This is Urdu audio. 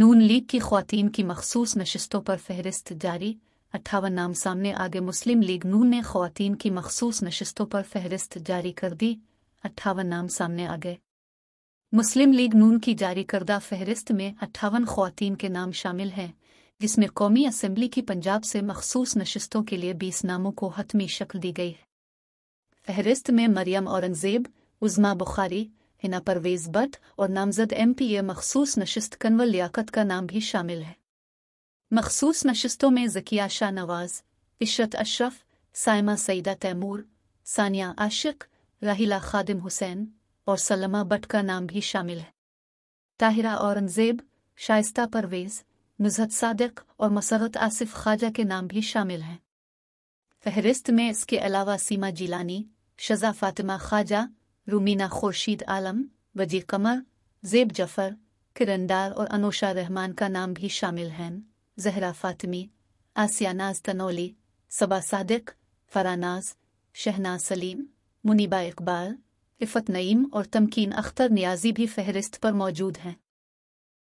نون لیگ کی خواتین کی مخصوص نشستوں پر فہرست جاری اٹھاون نام سامنے آگے مسلم لیگ نون نے خواتین کی مخصوص نشستوں پر فہرست جاری کر دی اٹھاون نام سامنے آگے مسلم لیگ نون کی جاری کردہ فہرست میں اٹھاون خواتین کے نام شامل ہیں جس میں قومی اسمبلی کی پنجاب سے مخصوص نشستوں کے لیے بیس ناموں کو حتمی شکل دی گئی ہے فہرست میں مریم اورنگزیب عزما بخاری ہنا پرویز بٹ اور نامزد ایم پی اے مخصوص نشست کنور لیاقت کا نام بھی شامل ہے مخصوص نشستوں میں ذکیہ شاہ نواز عشرت اشرف سائمہ سعیدہ تیمور ثانیہ عاشق راہیلہ خادم حسین اور سلمہ بٹ کا نام بھی شامل ہے طاہرہ اورنگزیب شائستہ پرویز نزہت صادق اور مسرت آصف خواجہ کے نام بھی شامل ہیں فہرست میں اس کے علاوہ سیما جیلانی شزا فاطمہ خواجہ رومینا خورشید عالم وجی قمر زیب جفر کرندار اور انوشا رحمان کا نام بھی شامل ہیں زہرا فاطمی آسیہ ناز تنولی صبا صادق فراناز شہناز سلیم منیبہ اقبال عفت نعیم اور تمکین اختر نیازی بھی فہرست پر موجود ہیں